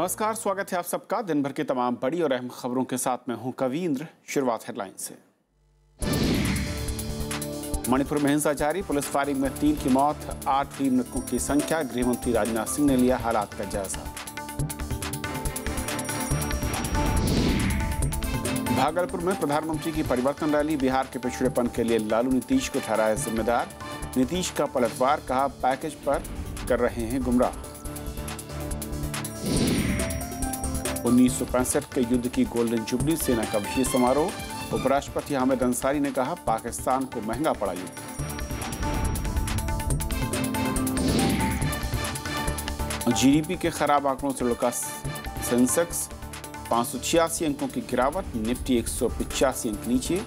नमस्कार स्वागत है आप सबका दिन भर के तमाम बड़ी और अहम खबरों के साथ मैं हूं कवींद्र शुरुआत हेडलाइन से मणिपुर में हिंसा जारी पुलिस फायरिंग में तीन की मौत आठ की मृतकों की संख्या गृहमंत्री राजनाथ सिंह ने लिया हालात का जायजा भागलपुर में प्रधानमंत्री की परिवर्तन रैली बिहार के पिछड़ेपन के लिए लालू नीतीश को ठहराया जिम्मेदार नीतीश का पलटवार कहा पैकेज पर कर रहे हैं गुमराह उन्नीस के युद्ध की गोल्डन जुबली सेना का विशेष समारोह उपराष्ट्रपति हामिद अंसारी ने कहा पाकिस्तान को महंगा पड़ा युद्ध जीडीपी के खराब आंकड़ों से लुका सेंसेक्स पांच अंकों की गिरावट निफ्टी एक अंक नीचे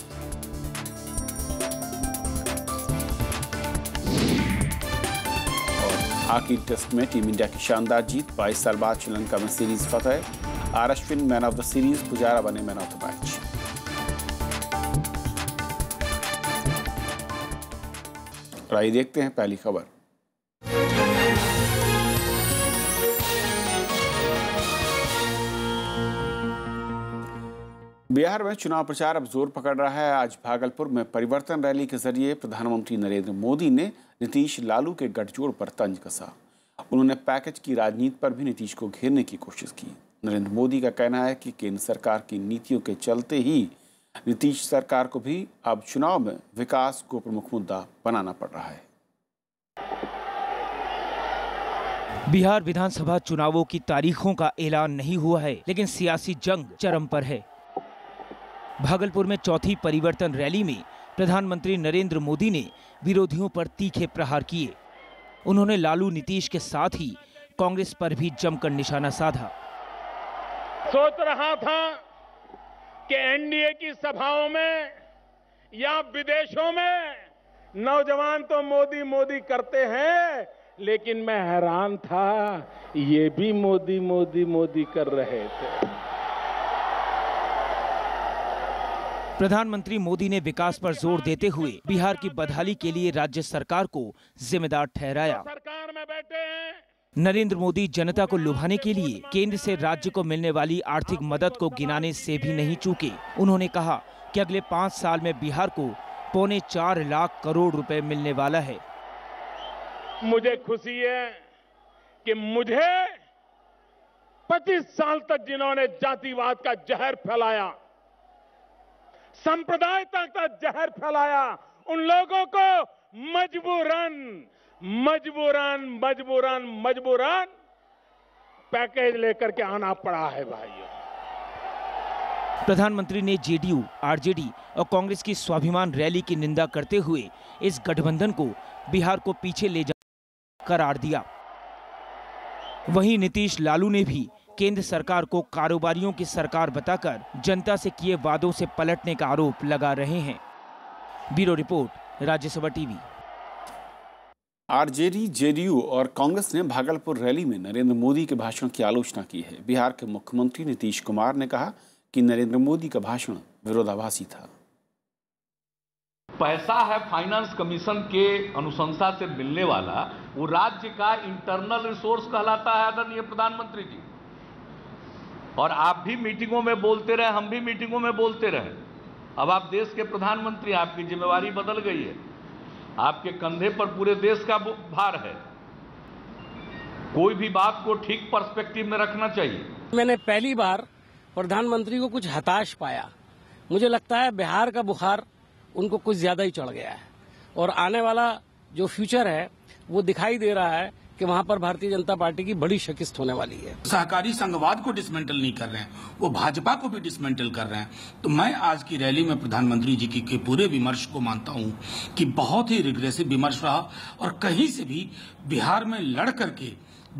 आखिरी टेस्ट में टीम इंडिया की शानदार जीत बाईस साल बाद श्रीलंका में सीरीज फतह R Ashwin man of the series Pujara बने मैन ऑफ द मैच आइए देखते हैं पहली खबर बिहार में चुनाव प्रचार अब जोर पकड़ रहा है आज भागलपुर में परिवर्तन रैली के जरिए प्रधानमंत्री नरेंद्र मोदी ने नीतीश लालू के गठजोड़ पर तंज कसा उन्होंने पैकेज की राजनीति पर भी नीतीश को घेरने की कोशिश की नरेंद्र मोदी का कहना है कि केंद्र सरकार की नीतियों के चलते ही नीतीश सरकार को भी अब चुनाव में विकास को प्रमुख मुद्दा बनाना पड़ रहा है बिहार विधानसभा चुनावों की तारीखों का ऐलान नहीं हुआ है लेकिन सियासी जंग चरम पर है भागलपुर में चौथी परिवर्तन रैली में प्रधानमंत्री नरेंद्र मोदी ने विरोधियों पर तीखे प्रहार किए उन्होंने लालू नीतीश के साथ ही कांग्रेस पर भी जमकर निशाना साधा सोच रहा था कि एनडीए की सभाओं में या विदेशों में नौजवान तो मोदी मोदी करते हैं लेकिन मैं हैरान था ये भी मोदी मोदी मोदी कर रहे थे प्रधानमंत्री मोदी ने विकास पर जोर देते हुए बिहार की बदहाली के लिए राज्य सरकार को जिम्मेदार ठहराया सरकार में बैठे हैं नरेंद्र मोदी जनता को लुभाने के लिए केंद्र से राज्य को मिलने वाली आर्थिक मदद को गिनाने से भी नहीं चूके उन्होंने कहा कि अगले पाँच साल में बिहार को पौने चार लाख करोड़ रुपए मिलने वाला है मुझे खुशी है कि मुझे 25 साल तक जिन्होंने जातिवाद का जहर फैलाया संप्रदायता का जहर फैलाया उन लोगों को मजबूरन मजबूरन मजबूरन मजबूरन पैकेज लेकर के आना पड़ा है भाइयों प्रधानमंत्री ने जेडीयू आरजेडी और कांग्रेस की स्वाभिमान रैली की निंदा करते हुए इस गठबंधन को बिहार को पीछे ले जा करार दिया वहीं नीतीश लालू ने भी केंद्र सरकार को कारोबारियों की सरकार बताकर जनता से किए वादों से पलटने का आरोप लगा रहे हैं bureau report Rajya Sabha TV RJD JDU और कांग्रेस ने भागलपुर रैली में नरेंद्र मोदी के भाषण की आलोचना की है बिहार के मुख्यमंत्री नीतीश कुमार ने कहा कि नरेंद्र मोदी का भाषण विरोधाभासी था पैसा है फाइनेंस कमीशन के अनुशंसा से मिलने वाला वो राज्य का इंटरनल रिसोर्स कहलाता है आदरणीय प्रधानमंत्री जी और आप भी मीटिंगों में बोलते रहे हम भी मीटिंगों में बोलते रहे अब आप देश के प्रधानमंत्री आपकी जिम्मेवारी बदल गई है आपके कंधे पर पूरे देश का भार है कोई भी बात को ठीक पर्सपेक्टिव में रखना चाहिए मैंने पहली बार प्रधानमंत्री को कुछ हताश पाया मुझे लगता है बिहार का बुखार उनको कुछ ज्यादा ही चढ़ गया है और आने वाला जो फ्यूचर है वो दिखाई दे रहा है कि वहां पर भारतीय जनता पार्टी की बड़ी शिकस्त होने वाली है सहकारी संघवाद को डिसमेंटल नहीं कर रहे हैं वो भाजपा को भी डिसमेंटल कर रहे हैं तो मैं आज की रैली में प्रधानमंत्री जी के पूरे विमर्श को मानता हूँ कि बहुत ही रिग्रेसिव विमर्श रहा और कहीं से भी बिहार में लड़ करके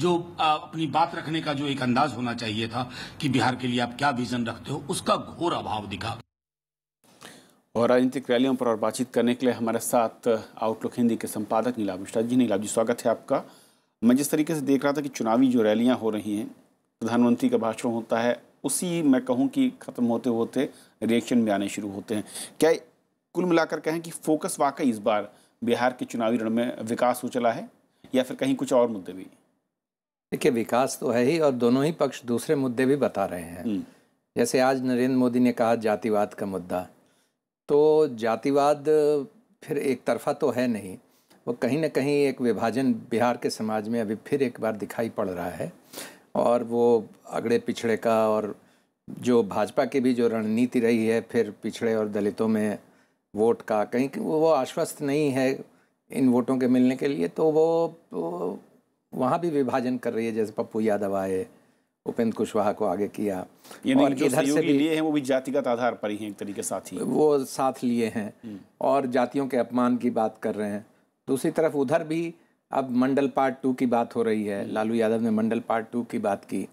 जो अपनी बात रखने का जो एक अंदाज होना चाहिए था कि बिहार के लिए आप क्या विजन रखते हो उसका घोर अभाव दिखा और राजनीतिक रैलियों पर और बातचीत करने के लिए हमारे साथ आउटलुक हिंदी के संपादक नीलाभ मिश्रा जी नीलाभ जी स्वागत है आपका मैं जिस तरीके से देख रहा था कि चुनावी जो रैलियाँ हो रही हैं प्रधानमंत्री का भाषण होता है उसी मैं कहूँ कि ख़त्म होते होते रिएक्शन भी आने शुरू होते हैं क्या कुल मिलाकर कहें कि फोकस वाकई इस बार बिहार के चुनावी रण में विकास हो चला है या फिर कहीं कुछ और मुद्दे भी देखिए विकास तो है ही और दोनों ही पक्ष दूसरे मुद्दे भी बता रहे हैं हम्म। जैसे आज नरेंद्र मोदी ने कहा जातिवाद का मुद्दा तो जातिवाद फिर एक तरफा तो है नहीं वो कहीं ना कहीं एक विभाजन बिहार के समाज में अभी फिर एक बार दिखाई पड़ रहा है और वो अगड़े पिछड़े का और जो भाजपा की भी जो रणनीति रही है फिर पिछड़े और दलितों में वोट का कहीं वो आश्वस्त नहीं है इन वोटों के मिलने के लिए तो वो, वहाँ भी विभाजन कर रही है जैसे पप्पू यादव आए उपेंद्र कुशवाहा को आगे किया और इधर से भी लिए हैं वो भी जातिगत आधार पर ही हैं एक तरीके साथ ही वो साथ लिए हैं हम्म। और जातियों के अपमान की बात कर रहे हैं दूसरी तरफ उधर भी अब मंडल पार्ट टू की बात हो रही है हम्म। लालू यादव ने मंडल पार्ट टू की बात की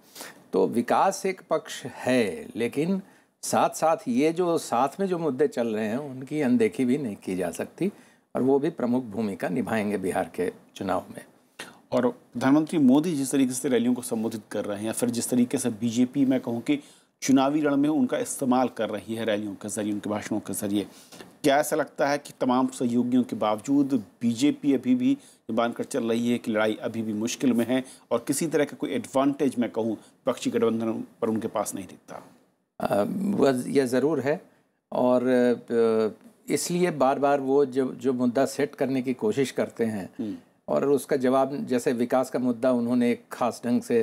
तो विकास एक पक्ष है लेकिन साथ साथ ये जो साथ में जो मुद्दे चल रहे हैं उनकी अनदेखी भी नहीं की जा सकती और वो भी प्रमुख भूमिका निभाएंगे बिहार के चुनाव में और प्रधानमंत्री मोदी जिस तरीके से रैलियों को संबोधित कर रहे हैं या फिर जिस तरीके से बीजेपी मैं कहूँ कि चुनावी रण में उनका इस्तेमाल कर रही है रैलियों के जरिए उनके भाषणों के जरिए क्या ऐसा लगता है कि तमाम सहयोगियों के बावजूद बीजेपी अभी भी बांधकर चल रही है कि लड़ाई अभी भी मुश्किल में है और किसी तरह का कोई एडवांटेज मैं कहूँ विपक्षी गठबंधन पर उनके पास नहीं दिखता वह यह ज़रूर है और इसलिए बार बार वो जो जो मुद्दा सेट करने की कोशिश करते हैं हम्म। और उसका जवाब जैसे विकास का मुद्दा उन्होंने एक खास ढंग से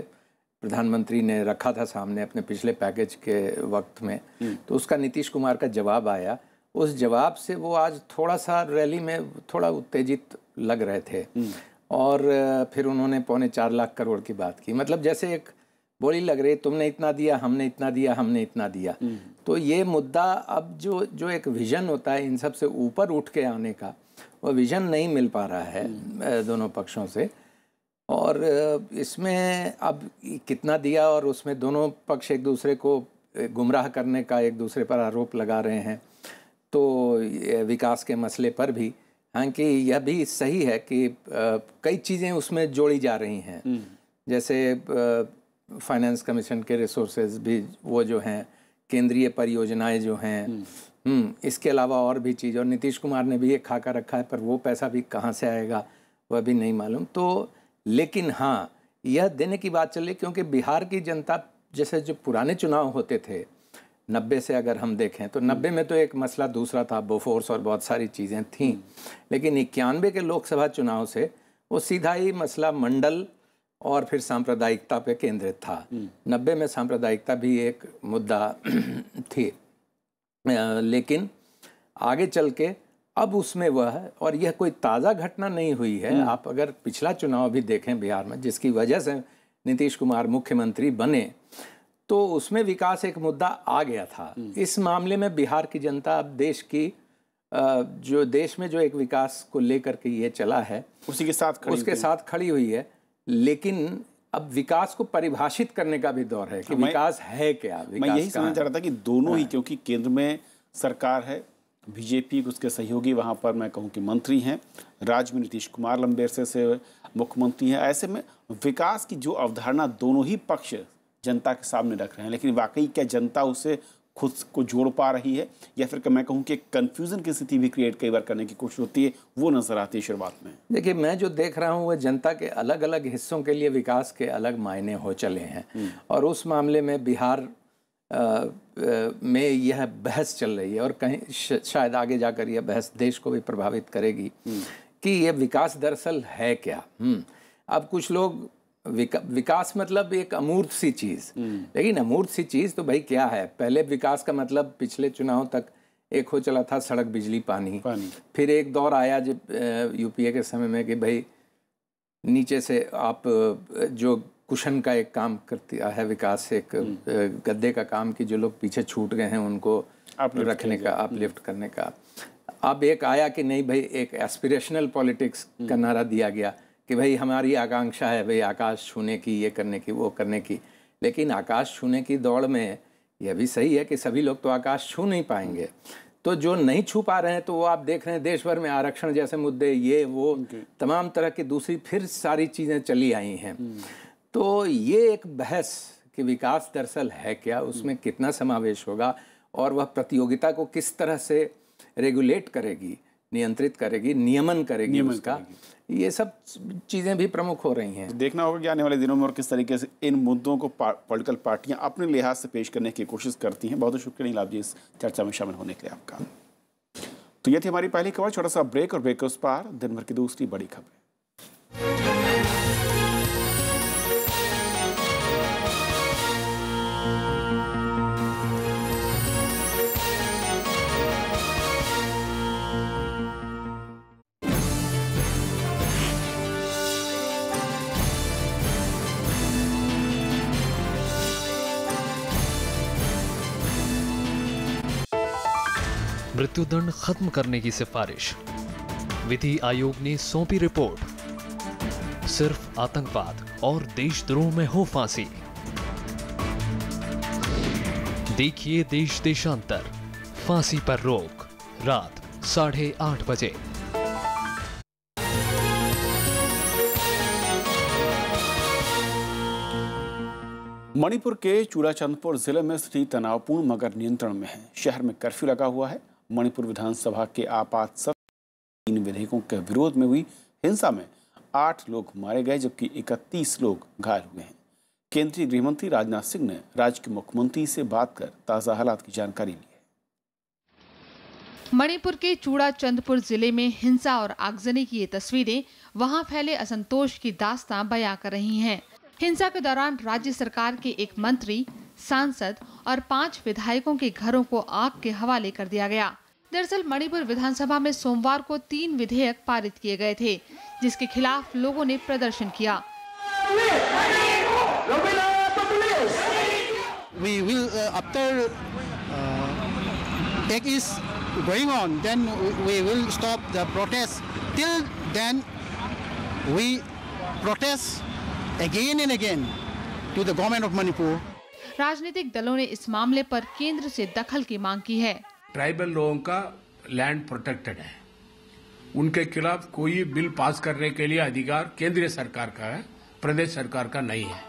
प्रधानमंत्री ने रखा था सामने अपने पिछले पैकेज के वक्त में हम्म। तो उसका नीतीश कुमार का जवाब आया उस जवाब से वो आज थोड़ा सा रैली में थोड़ा उत्तेजित लग रहे थे हम्म। और फिर उन्होंने पौने चार लाख करोड़ की बात की मतलब जैसे एक बोली लग रही तुमने इतना दिया हमने इतना दिया हमने इतना दिया हम्म। तो ये मुद्दा अब जो जो एक विजन होता है इन सब से ऊपर उठ के आने का वो विजन नहीं मिल पा रहा है हम्म। दोनों पक्षों से और इसमें अब कितना दिया और उसमें दोनों पक्ष एक दूसरे को गुमराह करने का एक दूसरे पर आरोप लगा रहे हैं तो विकास के मसले पर भी हालांकि यह भी सही है कि कई चीज़ें उसमें जोड़ी जा रही हैं हम्म। जैसे फाइनेंस कमीशन के रिसोर्सेज भी वो जो हैं केंद्रीय परियोजनाएं जो हैं हम्म। हम्म, इसके अलावा और भी चीज़ और नीतीश कुमार ने भी ये खा कर रखा है पर वो पैसा भी कहाँ से आएगा वह भी नहीं मालूम तो लेकिन हाँ यह देने की बात चले क्योंकि बिहार की जनता जैसे जो पुराने चुनाव होते थे नब्बे से अगर हम देखें तो नब्बे में तो एक मसला दूसरा था बोफोर्स और बहुत सारी चीज़ें थीं लेकिन इक्यानवे के लोकसभा चुनाव से वो सीधा ही मसला मंडल और फिर सांप्रदायिकता पे केंद्रित था हम्म। नब्बे में सांप्रदायिकता भी एक मुद्दा थी लेकिन आगे चल के अब उसमें वह और यह कोई ताज़ा घटना नहीं हुई है हम्म। आप अगर पिछला चुनाव भी देखें बिहार में जिसकी वजह से नीतीश कुमार मुख्यमंत्री बने तो उसमें विकास एक मुद्दा आ गया था हम्म। इस मामले में बिहार की जनता अब देश की जो देश में जो एक विकास को लेकर के ये चला है उसी के साथ खड़ी उसके साथ खड़ी हुई है लेकिन अब विकास को परिभाषित करने का भी दौर है कि विकास है क्या विकास मैं यही समझ चाह रहा था कि दोनों ही क्योंकि केंद्र में सरकार है बीजेपी उसके सहयोगी वहाँ पर मैं कहूँ कि मंत्री हैं राज्य में नीतीश कुमार लंबे अरसे से मुख्यमंत्री हैं ऐसे में विकास की जो अवधारणा दोनों ही पक्ष जनता के सामने रख रहे हैं लेकिन वाकई क्या जनता उसे खुद को जोड़ पा रही है या फिर मैं कहूँ कि कन्फ्यूज़न की स्थिति भी क्रिएट कई बार करने की कोशिश होती है वो नज़र आती है शुरुआत में देखिए मैं जो देख रहा हूँ वह जनता के अलग अलग हिस्सों के लिए विकास के अलग मायने हो चले हैं हम्म। और उस मामले में बिहार आ, आ, में यह बहस चल रही है और कहीं शायद आगे जाकर यह बहस देश को भी प्रभावित करेगी हम्म। कि यह विकास दरअसल है क्या हम्म। अब कुछ लोग विका, विकास मतलब एक अमूर्त सी चीज़ हम्म। लेकिन अमूर्त सी चीज़ तो भाई क्या है पहले विकास का मतलब पिछले चुनाव तक एक हो चला था सड़क बिजली पानी, पानी। फिर एक दौर आया जब यूपीए के समय में कि भाई नीचे से आप जो कुशन का एक काम करती है विकास एक हम्म। गद्दे का काम कि जो लोग पीछे छूट गए हैं उनको रखने का आप लिफ्ट हम्म। करने का अब एक आया कि नहीं भाई एक एस्पिरेशनल पॉलिटिक्स का नारा दिया गया कि भाई हमारी आकांक्षा है भाई आकाश छूने की ये करने की वो करने की लेकिन आकाश छूने की दौड़ में यह भी सही है कि सभी लोग तो आकाश छू नहीं पाएंगे तो जो नहीं छू पा रहे हैं तो वो आप देख रहे हैं देश भर में आरक्षण जैसे मुद्दे ये वो तमाम तरह की दूसरी फिर सारी चीज़ें चली आई हैं हम्म। तो ये एक बहस कि विकास दरअसल है क्या उसमें हम्म। कितना समावेश होगा और वह प्रतियोगिता को किस तरह से रेगुलेट करेगी नियंत्रित करेगी नियमन करेगी नियमन उसका करेगी। ये सब चीज़ें भी प्रमुख हो रही हैं देखना होगा कि आने वाले दिनों में और किस तरीके से इन मुद्दों को पॉलिटिकल पार्टियां अपने लिहाज से पेश करने की कोशिश करती हैं बहुत बहुत शुक्रिया नीलाब जी इस चर्चा में शामिल होने के लिए आपका तो ये थी हमारी पहली खबर छोटा सा ब्रेक और ब्रेक उस पार दिन भर की दूसरी बड़ी खबर मृत्युदंड खत्म करने की सिफारिश विधि आयोग ने सौंपी रिपोर्ट सिर्फ आतंकवाद और देशद्रोह में हो फांसी देखिए देश देशांतर फांसी पर रोक रात साढ़े आठ बजे मणिपुर के चूड़ाचंदपुर जिले में स्थिति तनावपूर्ण मगर नियंत्रण में है शहर में कर्फ्यू लगा हुआ है मणिपुर विधानसभा के आपात सत्र तीन विधेयकों के विरोध में हुई हिंसा में आठ लोग मारे गए जबकि इकतीस लोग घायल हुए हैं केंद्रीय गृहमंत्री राजनाथ सिंह ने राज्य के मुख्यमंत्री से बात कर ताज़ा हालात की जानकारी ली मणिपुर के चूड़ा चंदपुर जिले में हिंसा और आगजनी की ये तस्वीरें वहां फैले असंतोष की दास्तां बयां कर रही हैं। हिंसा के दौरान राज्य सरकार के एक मंत्री सांसद और पांच विधायकों के घरों को आग के हवाले कर दिया गया दरअसल मणिपुर विधानसभा में सोमवार को तीन विधेयक पारित किए गए थे जिसके खिलाफ लोगों ने प्रदर्शन किया We will, uh, after uh, it is going on, then we will stop the protest. Till then, we protest again and again to the government of Manipur. राजनीतिक दलों ने इस मामले पर केंद्र से दखल की मांग की है ट्राइबल लोगों का लैंड प्रोटेक्टेड है उनके खिलाफ कोई बिल पास करने के लिए अधिकार केंद्रीय सरकार का है प्रदेश सरकार का नहीं है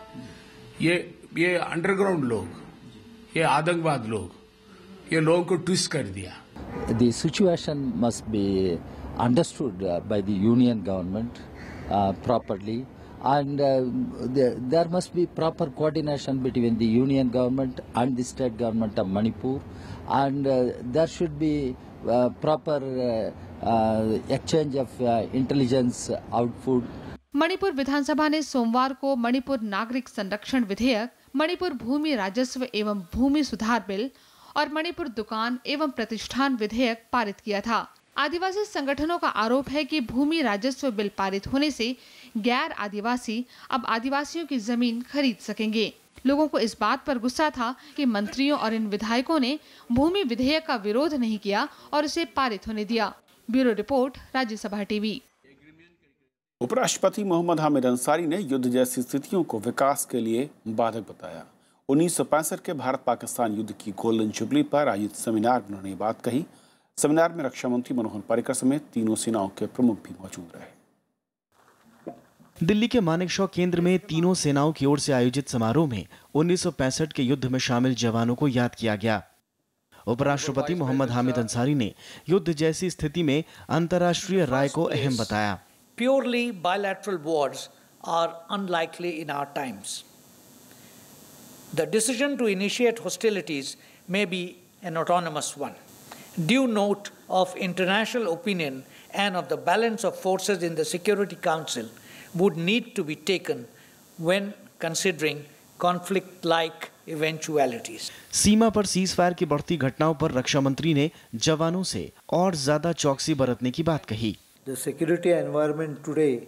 ये ये अंडरग्राउंड लोग ये आतंकवाद लोग ये लोगों को ट्विस्ट कर दिया situation must be understood by the union government properly and uh, the, there must be proper coordination between the union government and the state government of Manipur and uh, there should be uh, proper uh, uh, exchange of uh, intelligence output. Manipur विधानसभा ने सोमवार को मणिपुर नागरिक संरक्षण विधेयक मणिपुर भूमि राजस्व एवं भूमि सुधार बिल और मणिपुर दुकान एवं प्रतिष्ठान विधेयक पारित किया था आदिवासी संगठनों का आरोप है कि भूमि राजस्व बिल पारित होने से गैर आदिवासी अब आदिवासियों की जमीन खरीद सकेंगे लोगों को इस बात पर गुस्सा था कि मंत्रियों और इन विधायकों ने भूमि विधेयक का विरोध नहीं किया और इसे पारित होने दिया ब्यूरो रिपोर्ट राज्यसभा टीवी उपराष्ट्रपति मोहम्मद हामिद अंसारी ने युद्ध जैसी स्थितियों को विकास के लिए बाधक बताया उन्नीस के भारत पाकिस्तान युद्ध की गोल्डन जुबली पर आयोजित सेमिनार में उन्होंने बात कही सेमिनार में रक्षा मंत्री मनोहर पर्रिकर समेत तीनों सेनाओं के प्रमुख भी मौजूद रहे दिल्ली के मानेकशॉ केंद्र में तीनों सेनाओं की ओर से आयोजित समारोह में 1965 के युद्ध में शामिल जवानों को याद किया गया उपराष्ट्रपति मोहम्मद हामिद अंसारी ने युद्ध जैसी स्थिति में अंतर्राष्ट्रीय राय को अहम बताया purely bilateral wars are unlikely in our times the decision to initiate hostilities may be an autonomous one due note of international opinion and of the balance of forces in the security council would need to be taken when considering conflict like eventualities. सीमा पर ceasefire की बढ़ती घटनाओं पर रक्षा मंत्री ने जवानों से और ज्यादा चौकसी बरतने की बात कही The security environment today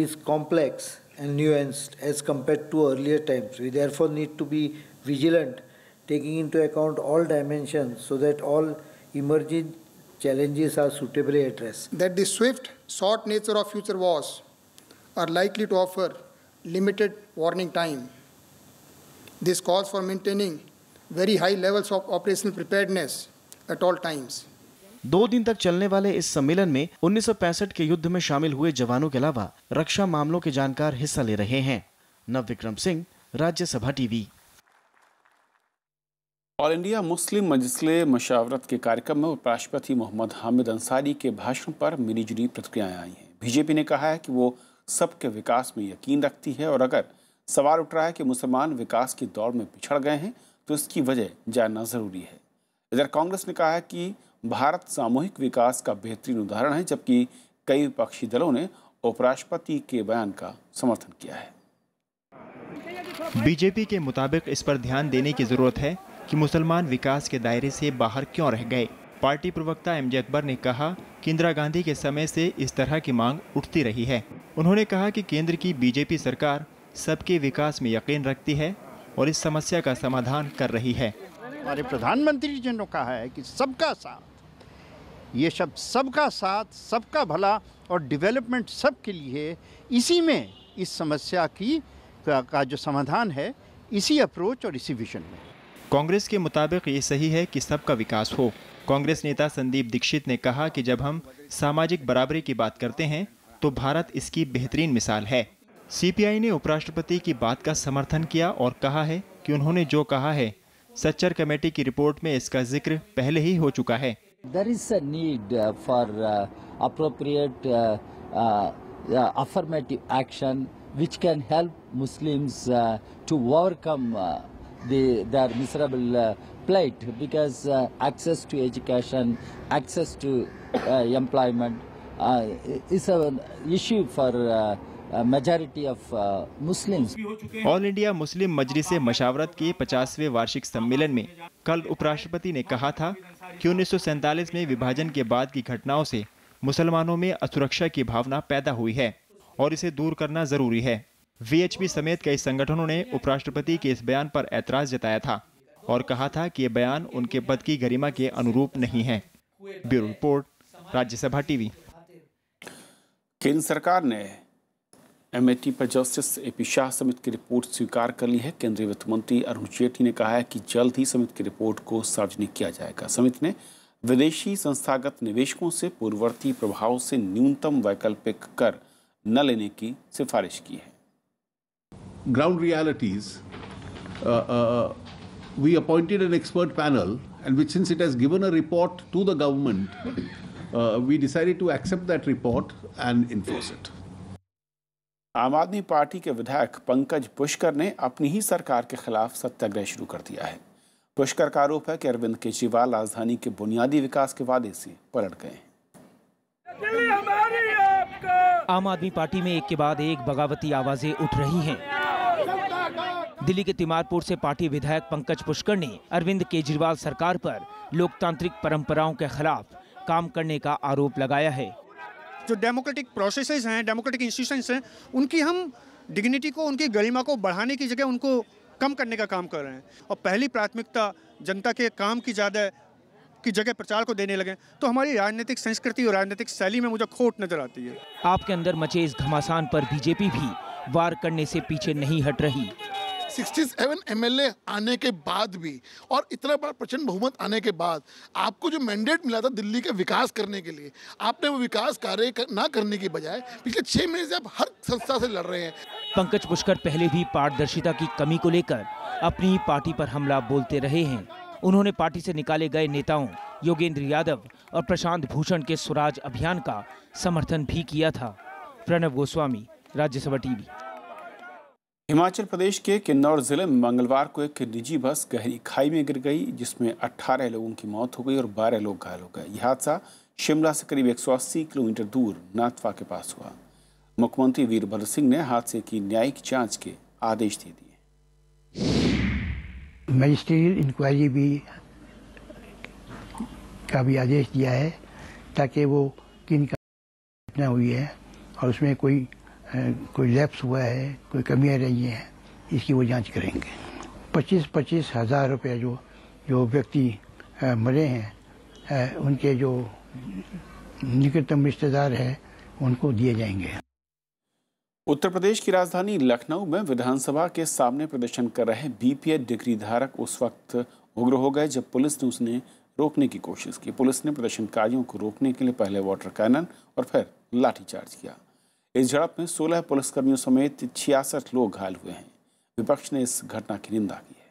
is complex and nuanced as compared to earlier times. We therefore need to be vigilant, taking into account all dimensions so that all emerging challenges are suitably addressed. That the swift, short nature of future wars are likely to offer limited warning time. This calls for maintaining very high levels of operational preparedness at all times. दो दिन तक चलने वाले इस सम्मेलन में 1965 के युद्ध में शामिल हुए जवानों के अलावा रक्षा मामलों के जानकार हिस्सा ले रहे हैं Nav Vikram Singh Rajya Sabha TV all India Muslim Majlis Mushawarat के कार्यक्रम में उपराष्ट्रपति मोहम्मद हामिद अंसारी के भाषण पर मिली जुली प्रतिक्रियाएं आई हैं बीजेपी ने कहा है कि वो सबके विकास में यकीन रखती है और अगर सवाल उठ रहा है कि मुसलमान विकास की दौड़ में पिछड़ गए हैं तो इसकी वजह जानना ज़रूरी है इधर कांग्रेस ने कहा है कि भारत सामूहिक विकास का बेहतरीन उदाहरण है जबकि कई विपक्षी दलों ने उपराष्ट्रपति के बयान का समर्थन किया है बीजेपी के मुताबिक इस पर ध्यान देने की जरूरत है कि मुसलमान विकास के दायरे से बाहर क्यों रह गए पार्टी प्रवक्ता एम अकबर ने कहा कि इंदिरा गांधी के समय से इस तरह की मांग उठती रही है उन्होंने कहा कि केंद्र की बीजेपी सरकार सबके विकास में यकीन रखती है और इस समस्या का समाधान कर रही है हमारे प्रधानमंत्री जी ने कहा है कि सबका साथ ये शब्द सबका साथ सबका भला और डेवलपमेंट सबके लिए इसी में इस समस्या की का, का जो समाधान है इसी अप्रोच और इसी विजन में कांग्रेस के मुताबिक ये सही है कि सबका विकास हो कांग्रेस नेता संदीप दीक्षित ने कहा कि जब हम सामाजिक बराबरी की बात करते हैं तो भारत इसकी बेहतरीन मिसाल है सीपीआई ने उपराष्ट्रपति की बात का समर्थन किया और कहा है कि उन्होंने जो कहा है सच्चर कमेटी की रिपोर्ट में इसका जिक्र पहले ही हो चुका है there is need for appropriate affirmative action which can help Muslim to overcome their miserable plate because access to education access to employment uh, is a issue for uh, majority of Muslim all India Muslim Majlis Mushawarat के 50वें वार्षिक सम्मेलन में कल उपराष्ट्रपति ने कहा था कि उन्नीस में विभाजन के बाद की घटनाओं से मुसलमानों में असुरक्षा की भावना पैदा हुई है और इसे दूर करना जरूरी है वीएचपी समेत कई संगठनों ने उपराष्ट्रपति के इस बयान पर ऐतराज जताया था और कहा था कि ये बयान उनके पद की गरिमा के अनुरूप नहीं है ब्यूरो रिपोर्ट राज्यसभा टीवी केंद्र सरकार ने एमएटी पर जस्टिस ए पी शाह समिति की रिपोर्ट स्वीकार कर ली है केंद्रीय वित्त मंत्री अरुण जेटली ने कहा है कि जल्द ही समिति की रिपोर्ट को सार्वजनिक किया जाएगा समिति ने विदेशी संस्थागत निवेशकों से पूर्ववर्ती प्रभाव से न्यूनतम वैकल्पिक कर न लेने की सिफारिश की है ground realities we appointed an expert panel and which since it has given a report to the government uh, we decided to accept that report and enforce it. आम आदमी पार्टी के विधायक पंकज पुष्कर ने अपनी ही सरकार के खिलाफ सत्याग्रह शुरू कर दिया है पुष्कर का आरोप है कि अरविंद केजरीवाल राजधानी के बुनियादी विकास के वादे से पलट गए आम आदमी पार्टी में एक के बाद एक बगावती आवाजें उठ रही हैं। दिल्ली के तिमारपुर से पार्टी विधायक पंकज पुष्कर ने अरविंद केजरीवाल सरकार पर लोकतांत्रिक परंपराओं के खिलाफ काम करने का आरोप लगाया है जो डेमोक्रेटिक प्रोसेस हैं डेमोक्रेटिक इंस्टीट्यूशन हैं उनकी हम डिग्निटी को उनकी गरिमा को बढ़ाने की जगह उनको कम करने का काम कर रहे हैं और पहली प्राथमिकता जनता के काम की ज़्यादा की जगह प्रचार को देने लगे तो हमारी राजनीतिक संस्कृति और राजनीतिक शैली में मुझे खोट नजर आती है आपके अंदर मचे इस घमासान पर बीजेपी भी वार करने से पीछे नहीं हट रही 67 एमएलए आने के बाद भी और इतना बड़ा प्रचंड बहुमत आने के बाद आपको जो मैंडेट मिला था दिल्ली के विकास करने के लिए आपने वो विकास कार्य कर, ना करने की बजाय पिछले छह महीने से आप हर संस्था से लड़ रहे हैं पंकज पुष्कर पहले भी पारदर्शिता की कमी को लेकर अपनी पार्टी पर हमला बोलते रहे हैं उन्होंने पार्टी से निकाले गए नेताओं योगेंद्र यादव और प्रशांत भूषण के स्वराज अभियान का समर्थन भी किया था प्रणव गोस्वामी राज्यसभा टीवी हिमाचल प्रदेश के किन्नौर जिले में मंगलवार को एक निजी बस गहरी खाई में गिर गई जिसमें 18 लोगों की मौत हो गई और 12 लोग घायल हो गए यह हादसा शिमला से करीब एक किलोमीटर दूर नाथवा के पास हुआ मुख्यमंत्री वीरभद्र सिंह ने हादसे की न्यायिक जांच के आदेश दे दिए मजिस्ट्रेट इंक्वायरी भी का भी आदेश दिया है ताकि वो किन घटना हुई है और उसमें कोई कोई लैप्स हुआ है कोई कमियाँ रही हैं इसकी वो जांच करेंगे पच्चीस पच्चीस हज़ार रुपये जो जो व्यक्ति मरे हैं उनके जो निकटतम रिश्तेदार है उनको दिए जाएंगे उत्तर प्रदेश की राजधानी लखनऊ में विधानसभा के सामने प्रदर्शन कर रहे बीपीएड डिग्री धारक उस वक्त उग्र हो गए जब पुलिस ने उसने रोकने की कोशिश की पुलिस ने प्रदर्शनकारियों को रोकने के लिए पहले वाटर कैनन और फिर लाठीचार्ज किया इस झड़प में 16 पुलिसकर्मियों समेत छियासठ लोग घायल हुए हैं विपक्ष ने इस घटना की निंदा की है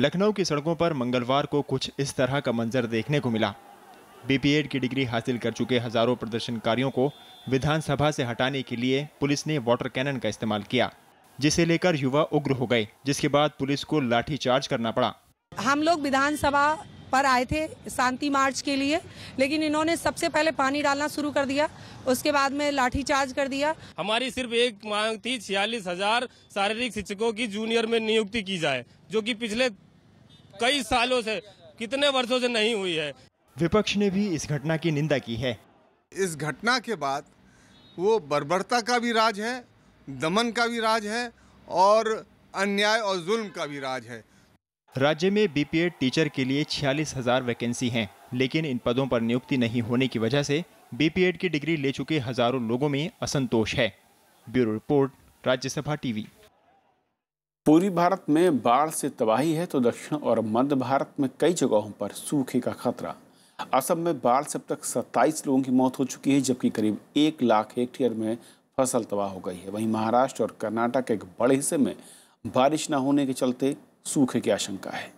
लखनऊ की सड़कों पर मंगलवार को कुछ इस तरह का मंजर देखने को मिला बीपीएड की डिग्री हासिल कर चुके हजारों प्रदर्शनकारियों को विधानसभा से हटाने के लिए पुलिस ने वाटर कैनन का इस्तेमाल किया जिसे लेकर युवा उग्र हो गए जिसके बाद पुलिस को लाठी चार्ज करना पड़ा हम लोग विधानसभा पर आए थे शांति मार्च के लिए लेकिन इन्होंने सबसे पहले पानी डालना शुरू कर दिया उसके बाद में लाठी चार्ज कर दिया हमारी सिर्फ एक मांग थी छियालीस हजार शारीरिक शिक्षकों की जूनियर में नियुक्ति की जाए जो कि पिछले कई सालों से कितने वर्षों से नहीं हुई है विपक्ष ने भी इस घटना की निंदा की है इस घटना के बाद वो बर्बरता का भी राज है दमन का भी राज है और अन्याय और जुल्म का भी राज है राज्य में बीपीएड टीचर के लिए छियालीस हजार वैकेंसी हैं लेकिन इन पदों पर नियुक्ति नहीं होने की वजह से बीपीएड की डिग्री ले चुके हजारों लोगों में असंतोष है ब्यूरो रिपोर्ट राज्यसभा टीवी पूरी भारत में बाढ़ से तबाही है तो दक्षिण और मध्य भारत में कई जगहों पर सूखे का खतरा असम में बाढ़ से अब तक 27 लोगों की मौत हो चुकी है जबकि करीब एक लाख हेक्टेयर में फसल तबाह हो गई है वहीं महाराष्ट्र और कर्नाटक के एक बड़े हिस्से में बारिश न होने के चलते सूखे की आशंका है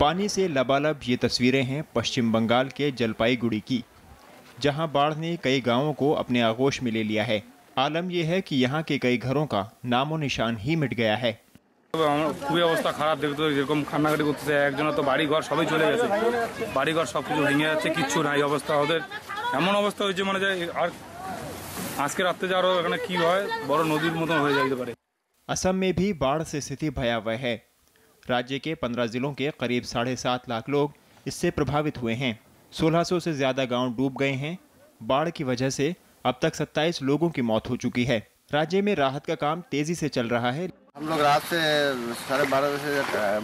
पानी से लबालब ये तस्वीरें हैं पश्चिम बंगाल के जलपाईगुड़ी की जहां बाढ़ ने कई गांवों को अपने आगोश में ले लिया है आलम यह है कि यहां के कई घरों का नामो निशान ही मिट गया है पूरी अवस्था खराब देखते जो तो, तो बाड़ी घर जाए किच्छु नदी मतन हो जाते असम में भी बाढ़ से स्थिति भयावह है राज्य के पंद्रह जिलों के करीब साढ़े सात लाख लोग इससे प्रभावित हुए हैं सोलह सौ से ज़्यादा गांव डूब गए हैं बाढ़ की वजह से अब तक सत्ताईस लोगों की मौत हो चुकी है राज्य में राहत का काम तेजी से चल रहा है हम लोग रात से साढ़े बारह बजे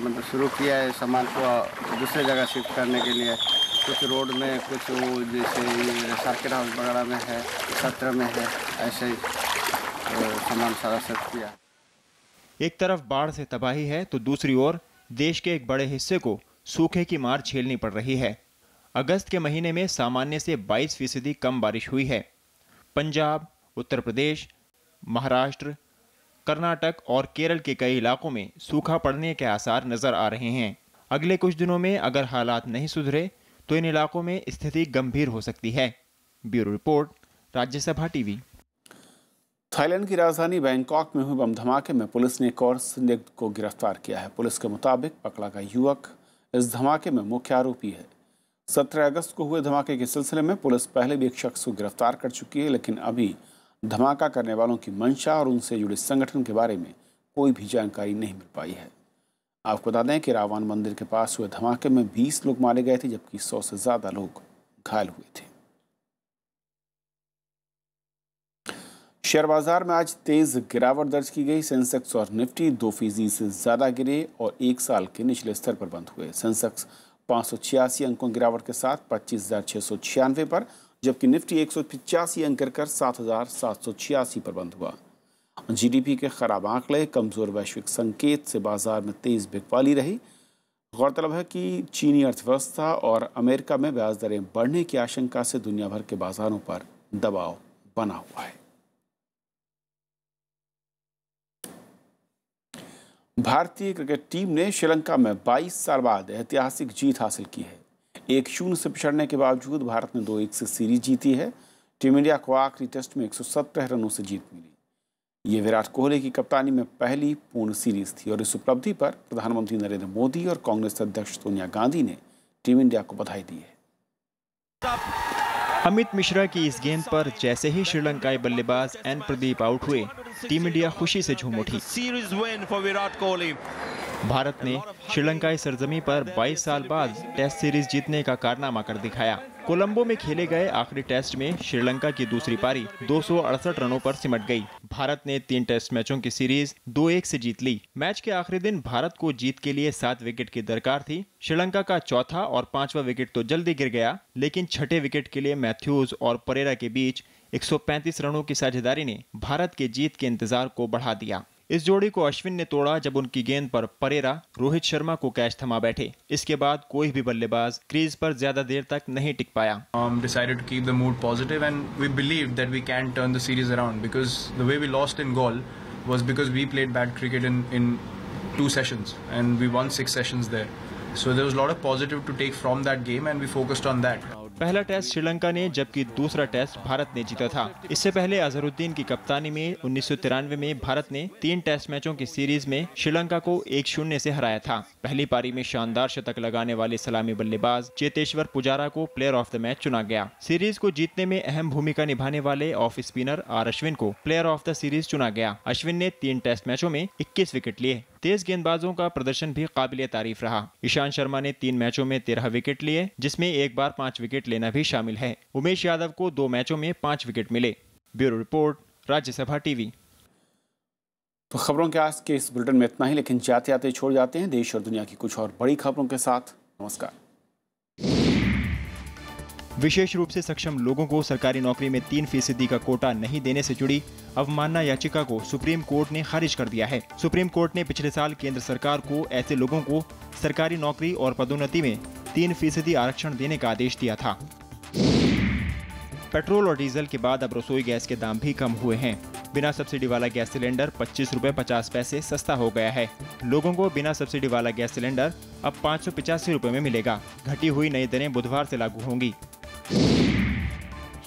मतलब शुरू किया है सामान को दूसरे जगह शिफ्ट करने के लिए कुछ रोड में कुछ जैसे सर्किट हाउस वगैरह में है सत्र में है ऐसे ही सामान सारा शिफ्ट किया एक तरफ बाढ़ से तबाही है तो दूसरी ओर देश के एक बड़े हिस्से को सूखे की मार झेलनी पड़ रही है अगस्त के महीने में सामान्य से 22 फीसदी कम बारिश हुई है पंजाब उत्तर प्रदेश महाराष्ट्र कर्नाटक और केरल के कई इलाकों में सूखा पड़ने के आसार नजर आ रहे हैं अगले कुछ दिनों में अगर हालात नहीं सुधरे तो इन इलाकों में स्थिति गंभीर हो सकती है bureau report Rajya Sabha TV Thailand की राजधानी बैंकॉक में हुए बम धमाके में पुलिस ने एक और संदिग्ध को गिरफ्तार किया है पुलिस के मुताबिक पकड़ा का युवक इस धमाके में मुख्य आरोपी है सत्रह अगस्त को हुए धमाके के सिलसिले में पुलिस पहले भी एक शख्स को गिरफ्तार कर चुकी है लेकिन अभी धमाका करने वालों की मंशा और उनसे जुड़े संगठन के बारे में कोई भी जानकारी नहीं मिल पाई है आपको बता दें कि रावण मंदिर के पास हुए धमाके में 20 लोग मारे गए थे जबकि 100 से ज़्यादा लोग घायल हुए थे शेयर बाजार में आज तेज गिरावट दर्ज की गई सेंसेक्स और निफ्टी दो फीसदी से ज़्यादा गिरे और एक साल के निचले स्तर पर बंद हुए सेंसेक्स पाँच अंकों गिरावट के साथ पच्चीस पर जबकि निफ्टी एक अंक गिरकर सात पर बंद हुआ जीडीपी के खराब आंकड़े कमज़ोर वैश्विक संकेत से बाजार में तेज़ बिकवाली रही गौरतलब है कि चीनी अर्थव्यवस्था और अमेरिका में ब्याज दरें बढ़ने की आशंका से दुनिया भर के बाजारों पर दबाव बना हुआ है भारतीय क्रिकेट टीम ने श्रीलंका में 22 साल बाद ऐतिहासिक जीत हासिल की है एक शून्य से पिछड़ने के बावजूद भारत ने दो एक से सीरीज जीती है टीम इंडिया को आखिरी टेस्ट में 117 रनों से जीत मिली ये विराट कोहली की कप्तानी में पहली पूर्ण सीरीज थी और इस उपलब्धि पर प्रधानमंत्री नरेंद्र मोदी और कांग्रेस अध्यक्ष सोनिया गांधी ने टीम इंडिया को बधाई दी है अमित मिश्रा की इस गेंद पर जैसे ही श्रीलंकाई बल्लेबाज एन प्रदीप आउट हुए टीम इंडिया खुशी से झूम उठी सीरीज विराट कोहली भारत ने श्रीलंकाई सरजमी पर 22 साल बाद टेस्ट सीरीज जीतने का कारनामा कर दिखाया कोलंबो में खेले गए आखिरी टेस्ट में श्रीलंका की दूसरी पारी दो रनों पर सिमट गई भारत ने तीन टेस्ट मैचों की सीरीज दो एक से जीत ली मैच के आखिरी दिन भारत को जीत के लिए सात विकेट की दरकार थी श्रीलंका का चौथा और पांचवा विकेट तो जल्दी गिर गया लेकिन छठे विकेट के लिए मैथ्यूज और परेरा के बीच 135 रनों की साझेदारी ने भारत के जीत के इंतजार को बढ़ा दिया इस जोड़ी को अश्विन ने तोड़ा जब उनकी गेंद पर परेरा रोहित शर्मा को कैच थमा बैठे इसके बाद कोई भी बल्लेबाज क्रीज पर ज्यादा देर तक नहीं टिक पाया um, decided to keep the mood positive and we believed that we can turn the series around because the way we lost in Gaul was because we played bad cricket in in two sessions and we won six sessions there so there was a lot of positive to take from that game and we focused on that पहला test Sri Lanka ने जबकि दूसरा test Bharat ने जीता था इससे पहले अजहरुद्दीन की कप्तानी में उन्नीस में भारत ने तीन टेस्ट मैचों की सीरीज में श्रीलंका को एक शून्य से हराया था पहली पारी में शानदार शतक लगाने वाले सलामी बल्लेबाज चेतेश्वर पुजारा को प्लेयर ऑफ द मैच चुना गया सीरीज को जीतने में अहम भूमिका निभाने वाले ऑफ स्पिनर आर अश्विन को प्लेयर ऑफ द सीरीज चुना गया अश्विन ने तीन टेस्ट मैचों में इक्कीस विकेट लिए तेज गेंदबाजों का प्रदर्शन भी काबिल तारीफ रहा ईशांत शर्मा ने तीन मैचों में तेरह विकेट लिए जिसमें एक बार पाँच विकेट लेना भी शामिल है उमेश यादव को दो मैचों में पाँच विकेट मिले ब्यूरो रिपोर्ट राज्यसभा टीवी तो खबरों के आज के इस बुलेटिन में इतना ही लेकिन जाते आते छोड़ जाते हैं देश और दुनिया की कुछ और बड़ी खबरों के साथ नमस्कार विशेष रूप से सक्षम लोगों को सरकारी नौकरी में तीन फीसदी का कोटा नहीं देने से जुड़ी अवमानना याचिका को सुप्रीम कोर्ट ने खारिज कर दिया है सुप्रीम कोर्ट ने पिछले साल केंद्र सरकार को ऐसे लोगों को सरकारी नौकरी और पदोन्नति में तीन फीसदी आरक्षण देने का आदेश दिया था पेट्रोल और डीजल के बाद अब रसोई गैस के दाम भी कम हुए हैं बिना सब्सिडी वाला गैस सिलेंडर पच्चीस रूपए पचास पैसे सस्ता हो गया है लोगों को बिना सब्सिडी वाला गैस सिलेंडर अब पाँच सौ पिचासी रूपए में मिलेगा घटी हुई नई दरें बुधवार से लागू होंगी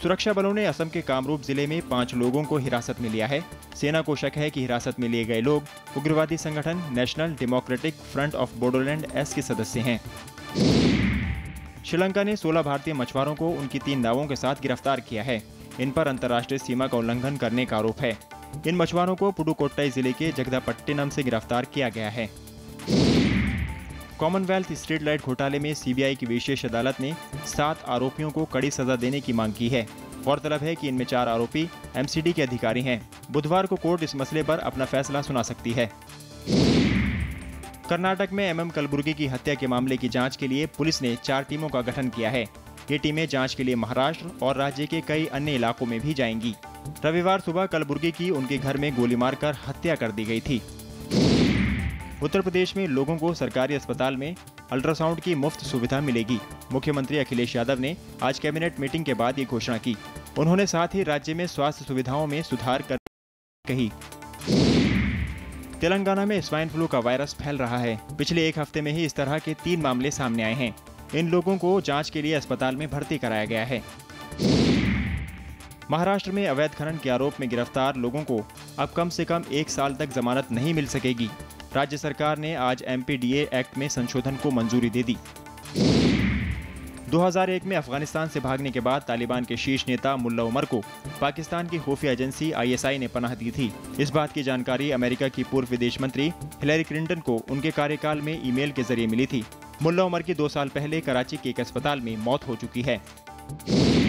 सुरक्षा बलों ने असम के कामरूप जिले में पांच लोगों को हिरासत में लिया है सेना को शक है कि हिरासत में लिए गए लोग उग्रवादी संगठन national democratic front of Bodoland S के सदस्य हैं श्रीलंका ने 16 भारतीय मछुआरों को उनकी तीन नावों के साथ गिरफ्तार किया है इन पर अंतर्राष्ट्रीय सीमा का उल्लंघन करने का आरोप है इन मछुआरों को पुडुकोट्टई जिले के जगदापट्टिनम से गिरफ्तार किया गया है कॉमनवेल्थ स्ट्रीट लाइट घोटाले में सीबीआई की विशेष अदालत ने सात आरोपियों को कड़ी सजा देने की मांग की है गौरतलब है कि इनमें चार आरोपी एमसीडी के अधिकारी हैं बुधवार को कोर्ट इस मसले पर अपना फैसला सुना सकती है कर्नाटक में एमएम कलबुर्गी की हत्या के मामले की जांच के लिए पुलिस ने चार टीमों का गठन किया है ये टीमें जांच के लिए महाराष्ट्र और राज्य के कई अन्य इलाकों में भी जाएंगी रविवार सुबह कलबुर्गी की उनके घर में गोली मारकर हत्या कर दी गई थी उत्तर प्रदेश में लोगों को सरकारी अस्पताल में अल्ट्रासाउंड की मुफ्त सुविधा मिलेगी मुख्यमंत्री अखिलेश यादव ने आज कैबिनेट मीटिंग के बाद ये घोषणा की उन्होंने साथ ही राज्य में स्वास्थ्य सुविधाओं में सुधार कर कही तेलंगाना में स्वाइन फ्लू का वायरस फैल रहा है पिछले एक हफ्ते में ही इस तरह के तीन मामले सामने आए हैं इन लोगों को जांच के लिए अस्पताल में भर्ती कराया गया है महाराष्ट्र में अवैध खनन के आरोप में गिरफ्तार लोगों को अब कम से कम एक साल तक जमानत नहीं मिल सकेगी राज्य सरकार ने आज एमपीडीए एक्ट में संशोधन को मंजूरी दे दी 2001 में अफगानिस्तान से भागने के बाद तालिबान के शीर्ष नेता मुल्ला उमर को पाकिस्तान की खुफिया एजेंसी आईएसआई ने पनाह दी थी इस बात की जानकारी अमेरिका की पूर्व विदेश मंत्री हिलरी क्लिंटन को उनके कार्यकाल में ईमेल के जरिए मिली थी मुल्ला उमर की दो साल पहले कराची के एक अस्पताल में मौत हो चुकी है